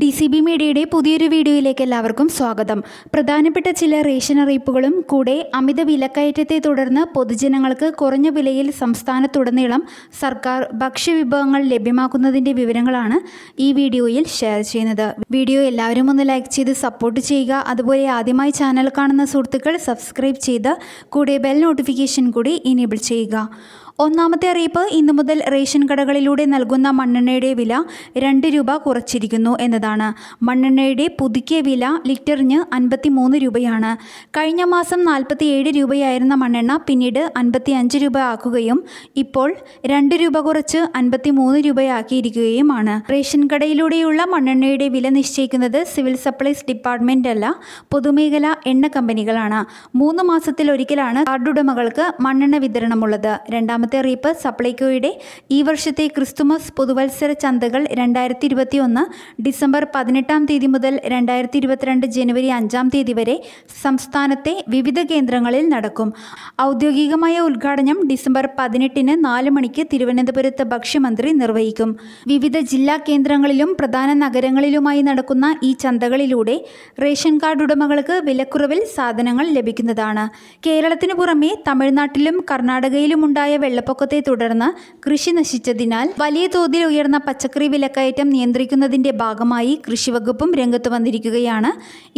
D C B മീഡിയയുടെ പുതിയൊരു വീഡിയോയിലേക്ക് എല്ലാവർക്കും സ്വാഗതം പ്രധാനപ്പെട്ട ചില റേഷൻ അറിയിപ്പുകളും കൂടെ അമിത വിലക്കയറ്റത്തെ തുടർന്ന് പൊതുജനങ്ങൾക്ക് കുറഞ്ഞ വിലയിൽ സംസ്ഥാനത്തുടനീളം സർക്കാർ ഭക്ഷ്യവിഭവങ്ങൾ ലഭ്യമാക്കുന്നതിൻ്റെ വിവരങ്ങളാണ് ഈ വീഡിയോയിൽ ഷെയർ ചെയ്യുന്നത് വീഡിയോ എല്ലാവരും ഒന്ന് ലൈക്ക് ചെയ്ത് സപ്പോർട്ട് ചെയ്യുക അതുപോലെ ആദ്യമായി ചാനൽ കാണുന്ന സുഹൃത്തുക്കൾ സബ്സ്ക്രൈബ് ചെയ്ത് കൂടെ ബെൽ നോട്ടിഫിക്കേഷൻ കൂടി ഇനേബിൾ ചെയ്യുക ഒന്നാമത്തെ അറിയിപ്പ് ഇന്നു മുതൽ റേഷൻ കടകളിലൂടെ നൽകുന്ന മണ്ണെണ്ണയുടെ വില രണ്ട് രൂപ കുറച്ചിരിക്കുന്നു എന്നതാണ് മണ്ണെണ്ണയുടെ പുതുക്കിയ വില ലിറ്ററിന് അൻപത്തിമൂന്ന് രൂപയാണ് കഴിഞ്ഞ മാസം നാൽപ്പത്തിയേഴ് രൂപയായിരുന്ന മണ്ണെണ്ണ പിന്നീട് അൻപത്തിയഞ്ച് രൂപ ആക്കുകയും ഇപ്പോൾ രണ്ട് രൂപ കുറച്ച് അൻപത്തിമൂന്ന് രൂപയാക്കിയിരിക്കുകയുമാണ് റേഷൻ കടയിലൂടെയുള്ള മണ്ണെണ്ണയുടെ വില നിശ്ചയിക്കുന്നത് സിവിൽ സപ്ലൈസ് ഡിപ്പാർട്ട്മെൻ്റ് അല്ല പൊതുമേഖല എണ്ണ കമ്പനികളാണ് മൂന്ന് മാസത്തിലൊരിക്കലാണ് കാർഡുടമകൾക്ക് മണ്ണെണ്ണ വിതരണമുള്ളത് രണ്ടാമത്തെ രണ്ടാമത്തെ അറിയിപ്പ് സപ്ലൈകോയുടെ ഈ വർഷത്തെ ക്രിസ്തുമസ് പുതുവത്സര ചന്തകൾ രണ്ടായിരത്തി ഒന്ന് ഡിസംബർ പതിനെട്ടാം തീയതി മുതൽ രണ്ടായിരത്തി ഇരുപത്തിരണ്ട് ജനുവരി അഞ്ചാം തീയതി വരെ സംസ്ഥാനത്തെ വിവിധ കേന്ദ്രങ്ങളിൽ നടക്കും ഔദ്യോഗികമായ ഉദ്ഘാടനം ഡിസംബർ പതിനെട്ടിന് നാല് മണിക്ക് തിരുവനന്തപുരത്ത് ഭക്ഷ്യമന്ത്രി നിർവഹിക്കും വിവിധ ജില്ലാ കേന്ദ്രങ്ങളിലും പ്രധാന നഗരങ്ങളിലുമായി നടക്കുന്ന ഈ ചന്തകളിലൂടെ റേഷൻ കാർഡ് ഉടമകൾക്ക് വിലക്കുറവിൽ സാധനങ്ങൾ ലഭിക്കുന്നതാണ് കേരളത്തിന് പുറമെ തമിഴ്നാട്ടിലും കർണാടകയിലുമുണ്ടായ വെള്ളം വെള്ളപ്പൊക്കത്തെ തുടർന്ന് കൃഷി നശിച്ചതിനാൽ വലിയ തോതിൽ ഉയർന്ന പച്ചക്കറി വിലക്കയറ്റം നിയന്ത്രിക്കുന്നതിന്റെ ഭാഗമായി കൃഷിവകുപ്പും രംഗത്ത് വന്നിരിക്കുകയാണ്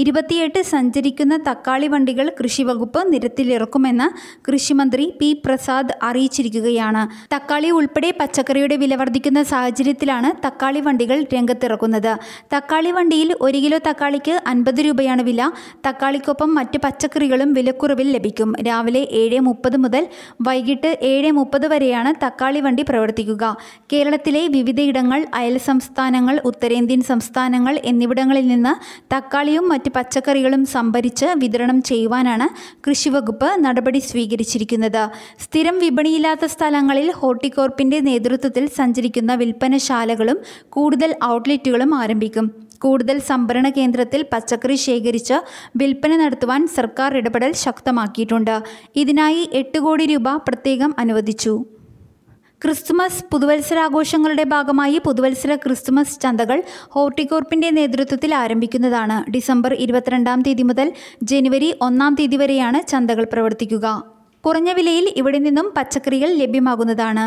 ഇരുപത്തിയെട്ട് സഞ്ചരിക്കുന്ന തക്കാളി വണ്ടികൾ കൃഷിവകുപ്പ് നിരത്തിലിറക്കുമെന്ന് കൃഷിമന്ത്രി പി പ്രസാദ് അറിയിച്ചിരിക്കുകയാണ് തക്കാളി ഉൾപ്പെടെ പച്ചക്കറിയുടെ വില വർദ്ധിക്കുന്ന സാഹചര്യത്തിലാണ് തക്കാളി വണ്ടികൾ രംഗത്തിറക്കുന്നത് തക്കാളി വണ്ടിയിൽ ഒരു കിലോ തക്കാളിക്ക് അൻപത് രൂപയാണ് വില തക്കാളിക്കൊപ്പം മറ്റ് പച്ചക്കറികളും വിലക്കുറവിൽ ലഭിക്കും രാവിലെ ഏഴ് മുപ്പത് മുതൽ വൈകിട്ട് ഏഴ് മുപ്പത് വരെയാണ് തക്കാളി വണ്ടി പ്രവർത്തിക്കുക കേരളത്തിലെ വിവിധയിടങ്ങൾ അയൽ സംസ്ഥാനങ്ങൾ ഉത്തരേന്ത്യൻ സംസ്ഥാനങ്ങൾ എന്നിവിടങ്ങളിൽ നിന്ന് തക്കാളിയും മറ്റ് പച്ചക്കറികളും സംഭരിച്ച് വിതരണം ചെയ്യുവാനാണ് കൃഷിവകുപ്പ് നടപടി സ്വീകരിച്ചിരിക്കുന്നത് സ്ഥിരം വിപണിയില്ലാത്ത സ്ഥലങ്ങളിൽ ഹോർട്ടിക്കോർപ്പിന്റെ നേതൃത്വത്തിൽ സഞ്ചരിക്കുന്ന വിൽപ്പനശാലകളും കൂടുതൽ ഔട്ട്ലെറ്റുകളും ആരംഭിക്കും കൂടുതൽ സംഭരണ കേന്ദ്രത്തിൽ പച്ചക്കറി ശേഖരിച്ച് വിൽപ്പന നടത്തുവാൻ സർക്കാർ ഇടപെടൽ ശക്തമാക്കിയിട്ടുണ്ട് ഇതിനായി എട്ട് കോടി രൂപ പ്രത്യേകം അനുവദിച്ചു ക്രിസ്തുമസ് പുതുവത്സരാഘോഷങ്ങളുടെ ഭാഗമായി പുതുവത്സര ക്രിസ്തുമസ് ചന്തകൾ ഹോർട്ടികോർപ്പിൻ്റെ നേതൃത്വത്തിൽ ആരംഭിക്കുന്നതാണ് ഡിസംബർ ഇരുപത്തിരണ്ടാം തീയതി മുതൽ ജനുവരി ഒന്നാം തീയതി വരെയാണ് ചന്തകൾ പ്രവർത്തിക്കുക കുറഞ്ഞ വിലയിൽ ഇവിടെ നിന്നും പച്ചക്കറികൾ ലഭ്യമാകുന്നതാണ്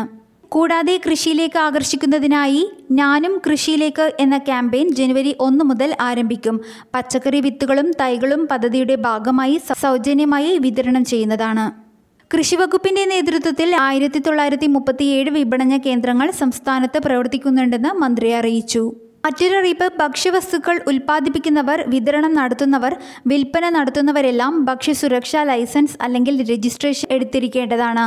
കൂടാതെ കൃഷിയിലേക്ക് ആകർഷിക്കുന്നതിനായി ഞാനും കൃഷിയിലേക്ക് എന്ന ക്യാമ്പയിൻ ജനുവരി ഒന്ന് മുതൽ ആരംഭിക്കും പച്ചക്കറി വിത്തുകളും തൈകളും പദ്ധതിയുടെ ഭാഗമായി സൗജന്യമായി വിതരണം ചെയ്യുന്നതാണ് കൃഷിവകുപ്പിന്റെ നേതൃത്വത്തിൽ ആയിരത്തി തൊള്ളായിരത്തി മുപ്പത്തിയേഴ് വിപണന കേന്ദ്രങ്ങൾ സംസ്ഥാനത്ത് പ്രവർത്തിക്കുന്നുണ്ടെന്ന് മന്ത്രി അറിയിച്ചു മറ്റൊരു ഭക്ഷ്യവസ്തുക്കൾ ഉൽപ്പാദിപ്പിക്കുന്നവർ വിതരണം നടത്തുന്നവർ വിൽപ്പന നടത്തുന്നവരെല്ലാം ഭക്ഷ്യസുരക്ഷാ ലൈസൻസ് അല്ലെങ്കിൽ രജിസ്ട്രേഷൻ എടുത്തിരിക്കേണ്ടതാണ്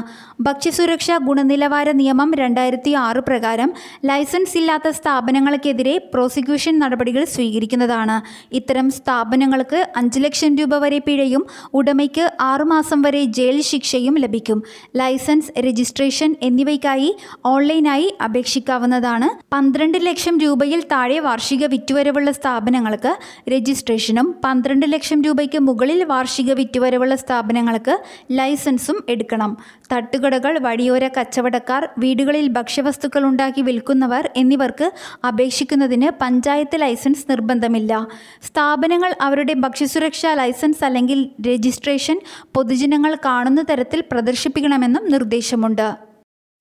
ഭക്ഷ്യസുരക്ഷാ ഗുണനിലവാര നിയമം രണ്ടായിരത്തി ആറ് പ്രകാരം ലൈസൻസ് ഇല്ലാത്ത സ്ഥാപനങ്ങൾക്കെതിരെ പ്രോസിക്യൂഷൻ നടപടികൾ സ്വീകരിക്കുന്നതാണ് ഇത്തരം സ്ഥാപനങ്ങൾക്ക് അഞ്ച് ലക്ഷം രൂപ വരെ പിഴയും ഉടമയ്ക്ക് ആറുമാസം വരെ ജയിൽ ശിക്ഷയും ലഭിക്കും ലൈസൻസ് രജിസ്ട്രേഷൻ എന്നിവയ്ക്കായി ഓൺലൈനായി അപേക്ഷിക്കാവുന്നതാണ് പന്ത്രണ്ട് ലക്ഷം രൂപയിൽ താഴെ താഴെ വാർഷിക വിറ്റുവരവുള്ള സ്ഥാപനങ്ങൾക്ക് രജിസ്ട്രേഷനും പന്ത്രണ്ട് ലക്ഷം രൂപയ്ക്ക് മുകളിൽ വാർഷിക വിറ്റുവരവുള്ള സ്ഥാപനങ്ങൾക്ക് ലൈസൻസും എടുക്കണം തട്ടുകടകൾ വഴിയോര കച്ചവടക്കാർ വീടുകളിൽ ഭക്ഷ്യവസ്തുക്കൾ ഉണ്ടാക്കി വിൽക്കുന്നവർ എന്നിവർക്ക് അപേക്ഷിക്കുന്നതിന് പഞ്ചായത്ത് ലൈസൻസ് നിർബന്ധമില്ല സ്ഥാപനങ്ങൾ അവരുടെ ഭക്ഷ്യസുരക്ഷാ ലൈസൻസ് അല്ലെങ്കിൽ രജിസ്ട്രേഷൻ പൊതുജനങ്ങൾ കാണുന്ന തരത്തിൽ പ്രദർശിപ്പിക്കണമെന്നും നിർദ്ദേശമുണ്ട്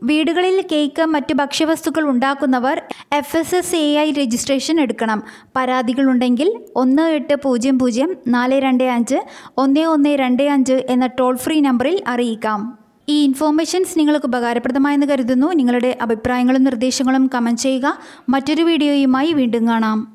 വീടുകളിൽ കേക്ക് മറ്റ് ഭക്ഷ്യവസ്തുക്കൾ ഉണ്ടാക്കുന്നവർ F S S A I registration എടുക്കണം പരാതികളുണ്ടെങ്കിൽ ഒന്ന് എട്ട് പൂജ്യം പൂജ്യം നാല് രണ്ട് അഞ്ച് ഒന്ന് ഒന്ന് രണ്ട് അഞ്ച് എന്ന ടോൾ ഫ്രീ നമ്പറിൽ അറിയിക്കാം ഈ ഇൻഫോർമേഷൻസ് നിങ്ങൾക്ക് ഉപകാരപ്രദമായെന്ന് കരുതുന്നു നിങ്ങളുടെ അഭിപ്രായങ്ങളും നിർദ്ദേശങ്ങളും കമൻറ്റ് ചെയ്യുക മറ്റൊരു വീഡിയോയുമായി വീണ്ടും കാണാം